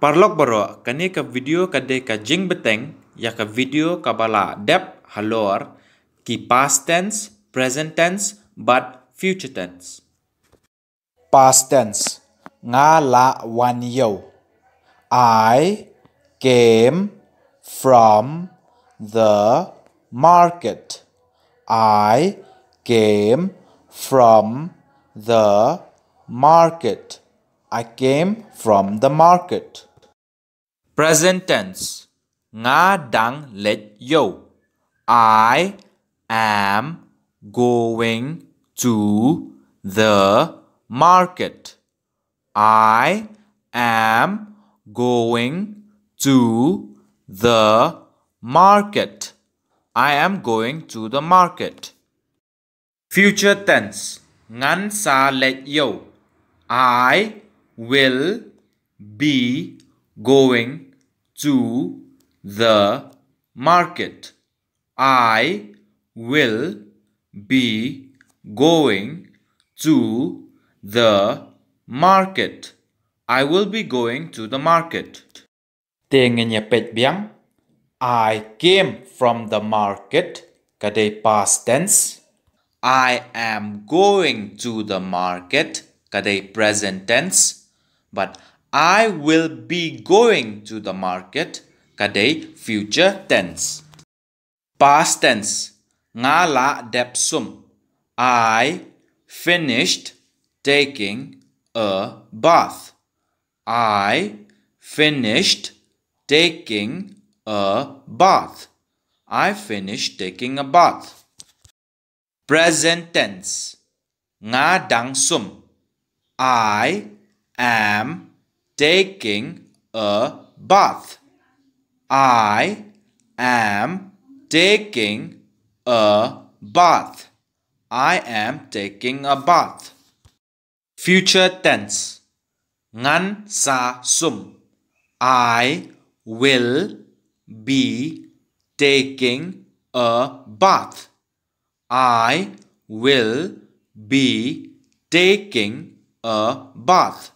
Parlok baro kani ka video kade ka jing beteng ya ka video kabala dep halor ki past tense, present tense, but future tense. Past tense nga la wan yo. I came from the market. I came from the market. I came from the market. Present tense. Nga dang let yo. I am going to the market. I am going to the market. I am going to the market. Future tense. Ngan sa let yo. I will be going to the market. I will be going to the market. I will be going to the market. I came from the market. Kade past tense. I am going to the market. Kade present tense. But I will be going to the market Kade future tense. Past tense nga la dep I finished taking a bath. I finished taking a bath. I finished taking a bath. Present tense. Nga dang sum. I am taking a bath. I am taking a bath. I am taking a bath. Future tense. Ngan sa sum. I will be taking a bath. I will be taking a bath.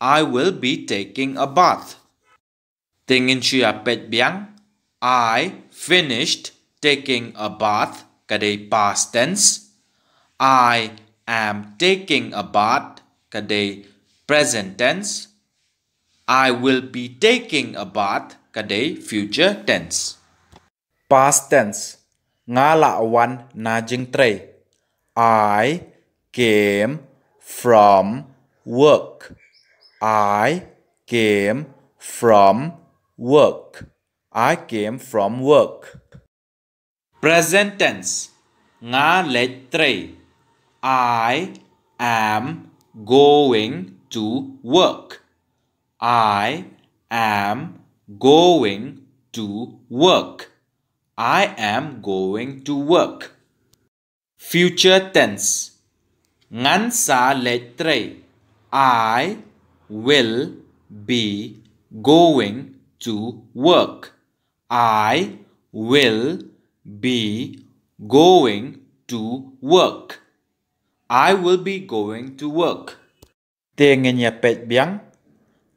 I will be taking a bath. Dengan siapet biang, I finished taking a bath kadai past tense. I am taking a bath kadai present tense. I will be taking a bath kadai future tense. Past tense ngalawan najing tray. I came from work. I came from work. I came from work. Present tense. Ngã letre. I am going to work. I am going to work. I am going to work. Future tense. Ngắn sa lệch tre. I will be going to work. I will be going to work. I will be going to work.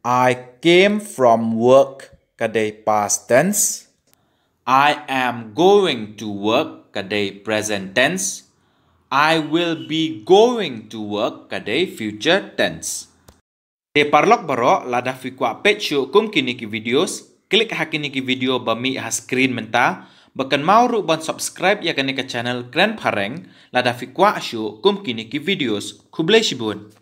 I came from work kaday past tense. I am going to work kaday present tense. I will be going to work kaday future tense. Di parlok barok, ladah fi kuak pet syuk kum kini ki videos, klik hak kini ki video bami ha screen menta, bakan mau ruk ban subscribe ya kani ke channel Grand Pareng, ladah fi kuak syuk kum kini ki videos. Kublai shibun.